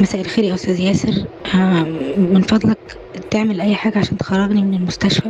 مساء الخير يا استاذ ياسر آه، من فضلك تعمل اي حاجه عشان تخرجني من المستشفى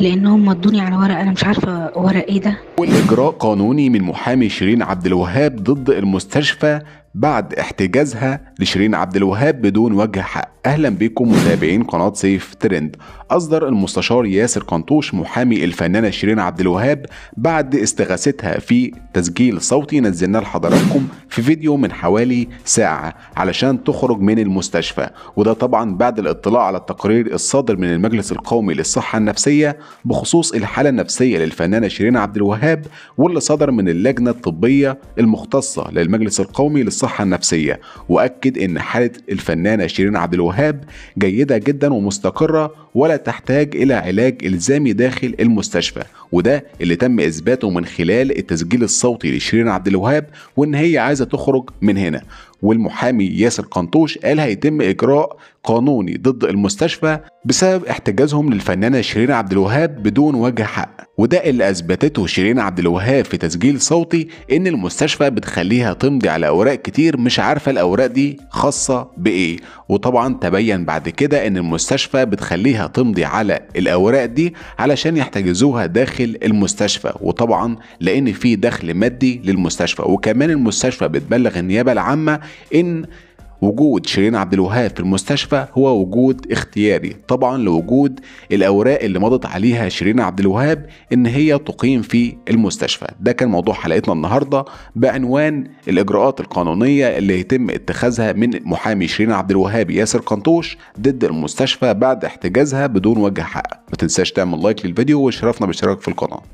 لانهم مدوني على ورق انا مش عارفه ورق ايه ده والاجراء قانوني من محامي شيرين عبد الوهاب ضد المستشفى بعد احتجازها لشيرين عبد الوهاب بدون وجه حق اهلا بكم متابعين قناه سيف ترند اصدر المستشار ياسر قنطوش محامي الفنانه شيرين عبد الوهاب بعد استغاثتها في تسجيل صوتي نزلناه لحضراتكم في فيديو من حوالي ساعه علشان تخرج من المستشفى وده طبعا بعد الاطلاع على التقرير الصادر من المجلس القومي للصحه النفسيه بخصوص الحاله النفسيه للفنانه شيرين عبد الوهاب واللي صدر من اللجنه الطبيه المختصه للمجلس القومي للصحه الصحة النفسية وأكد إن حالة الفنانة شيرين عبد الوهاب جيدة جدا ومستقرة ولا تحتاج إلى علاج إلزامي داخل المستشفى وده اللي تم إثباته من خلال التسجيل الصوتي لشيرين عبد الوهاب وإن هي عايزة تخرج من هنا والمحامي ياسر قنطوش قال هيتم اجراء قانوني ضد المستشفى بسبب احتجازهم للفنانه شيرين عبد الوهاب بدون وجه حق وده اللي اثبتته شيرين عبد الوهاب في تسجيل صوتي ان المستشفى بتخليها تمضي على اوراق كتير مش عارفه الاوراق دي خاصه بايه وطبعا تبين بعد كده ان المستشفى بتخليها تمضي على الاوراق دي علشان يحتجزوها داخل المستشفى وطبعا لان في دخل مادي للمستشفى وكمان المستشفى بتبلغ النيابه العامه ان وجود شيرين عبد الوهاب في المستشفى هو وجود اختياري طبعا لوجود الاوراق اللي مضت عليها شيرين عبد الوهاب ان هي تقيم في المستشفى ده كان موضوع حلقتنا النهارده بعنوان الاجراءات القانونيه اللي يتم اتخاذها من محامي شيرين عبد الوهاب ياسر قنطوش ضد المستشفى بعد احتجازها بدون وجه حق ما تنساش تعمل لايك للفيديو وشرفنا بالاشتراك في القناه